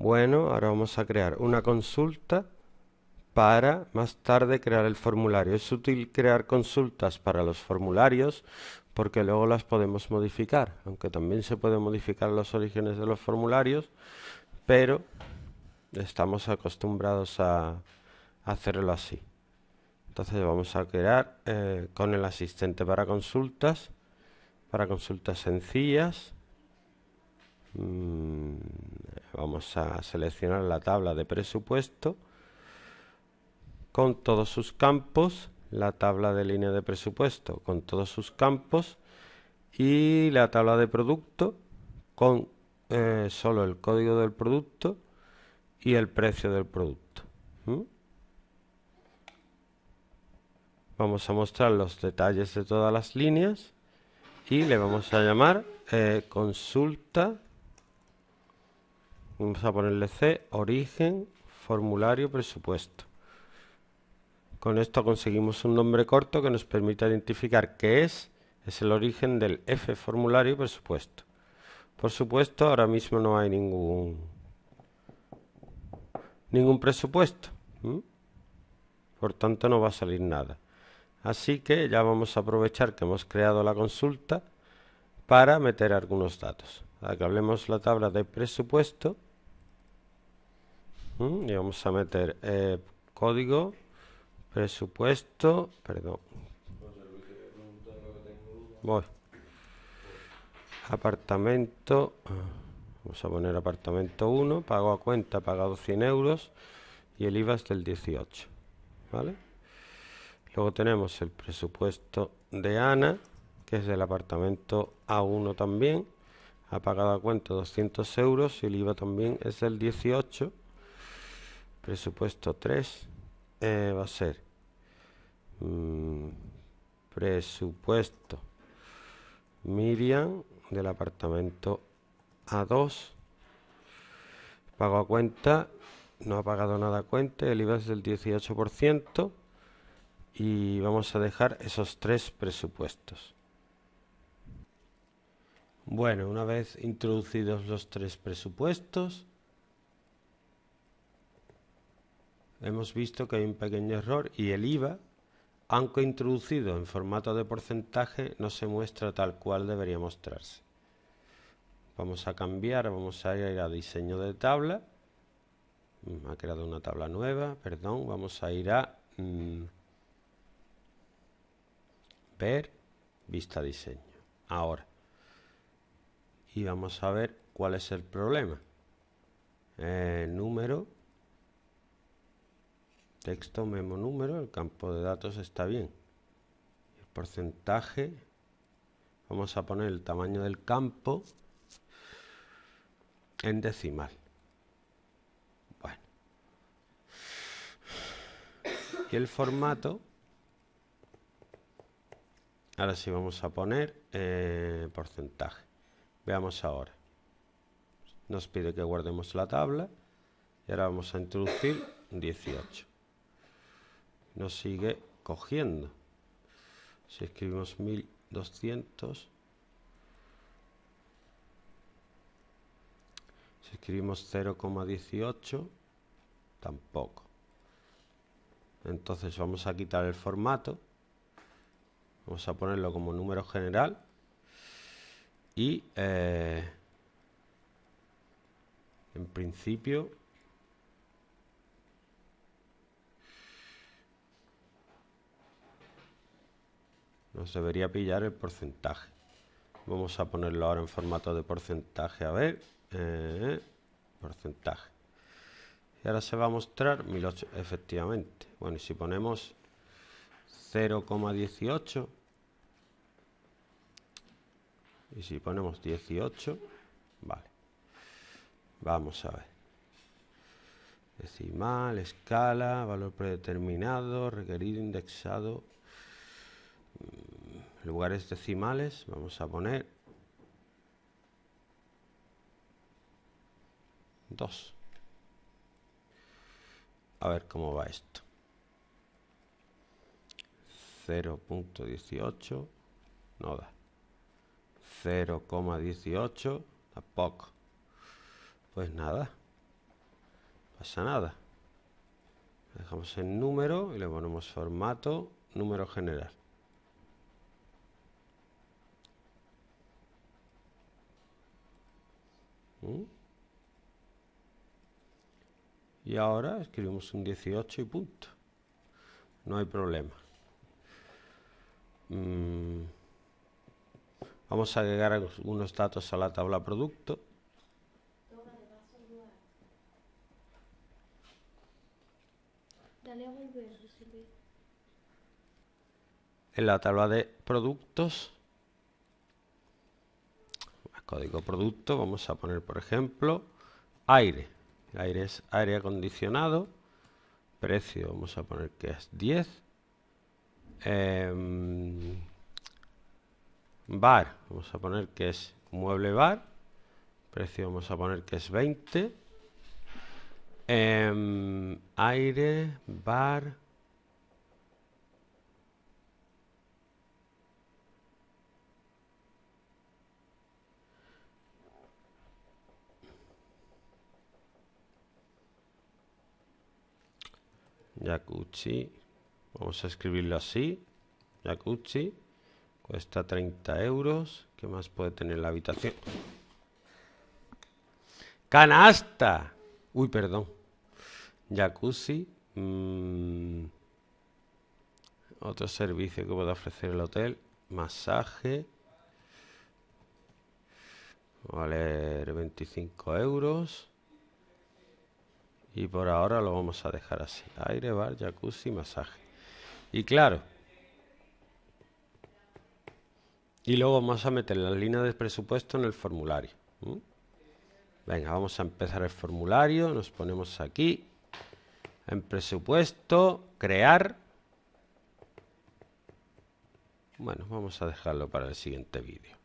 Bueno, ahora vamos a crear una consulta para más tarde crear el formulario. Es útil crear consultas para los formularios porque luego las podemos modificar, aunque también se pueden modificar los orígenes de los formularios, pero estamos acostumbrados a hacerlo así. Entonces vamos a crear eh, con el asistente para consultas, para consultas sencillas. Mm, vamos a seleccionar la tabla de presupuesto con todos sus campos, la tabla de línea de presupuesto con todos sus campos y la tabla de producto con eh, solo el código del producto y el precio del producto. Vamos a mostrar los detalles de todas las líneas y le vamos a llamar eh, consulta Vamos a ponerle C, origen, formulario, presupuesto. Con esto conseguimos un nombre corto que nos permite identificar qué es, es el origen del F, formulario presupuesto. Por supuesto, ahora mismo no hay ningún, ningún presupuesto. Por tanto, no va a salir nada. Así que ya vamos a aprovechar que hemos creado la consulta para meter algunos datos. Aquí hablemos la tabla de presupuesto, y vamos a meter eh, código presupuesto perdón apartamento ah, vamos a poner apartamento 1 pago a cuenta pagado 100 euros y el IVA es del 18 vale luego tenemos el presupuesto de Ana que es del apartamento A1 también ha pagado a cuenta 200 euros y el IVA también es del 18 presupuesto 3 eh, va a ser mm, presupuesto Miriam del apartamento A2 pago a cuenta no ha pagado nada a cuenta el IVA es del 18% y vamos a dejar esos tres presupuestos bueno una vez introducidos los tres presupuestos hemos visto que hay un pequeño error y el IVA, aunque introducido en formato de porcentaje, no se muestra tal cual debería mostrarse. Vamos a cambiar, vamos a ir a diseño de tabla. Mm, ha creado una tabla nueva, perdón. Vamos a ir a mm, ver, vista diseño. Ahora. Y vamos a ver cuál es el problema. Eh, número texto memo número, el campo de datos está bien. El porcentaje, vamos a poner el tamaño del campo en decimal. Bueno. Y el formato, ahora sí vamos a poner eh, porcentaje. Veamos ahora. Nos pide que guardemos la tabla y ahora vamos a introducir 18 nos sigue cogiendo. Si escribimos 1200, si escribimos 0,18, tampoco. Entonces vamos a quitar el formato, vamos a ponerlo como número general y eh, en principio Nos debería pillar el porcentaje. Vamos a ponerlo ahora en formato de porcentaje. A ver. Eh, porcentaje. Y ahora se va a mostrar 1008, efectivamente. Bueno, si ponemos 0,18. Y si ponemos 18. Vale. Vamos a ver. Decimal, escala, valor predeterminado, requerido, indexado lugares decimales vamos a poner 2. A ver cómo va esto. 0.18 no da. 0,18 tampoco. Pues nada. Pasa nada. Dejamos el número y le ponemos formato, número general. Y ahora escribimos un 18 y punto. No hay problema. Mm. Vamos a agregar algunos datos a la tabla producto. En la tabla de productos código producto vamos a poner por ejemplo aire aire es aire acondicionado precio vamos a poner que es 10 em, bar vamos a poner que es mueble bar precio vamos a poner que es 20 em, aire bar Yacuchi. Vamos a escribirlo así. Yacuchi. Cuesta 30 euros. ¿Qué más puede tener la habitación? Canasta. Uy, perdón. Jacuzzi. Mm. otro servicio que puede ofrecer el hotel. Masaje. Vale, 25 euros y por ahora lo vamos a dejar así. Aire, bar, jacuzzi, masaje. Y claro, y luego vamos a meter la línea de presupuesto en el formulario. Venga, vamos a empezar el formulario, nos ponemos aquí, en presupuesto, crear. Bueno, vamos a dejarlo para el siguiente vídeo.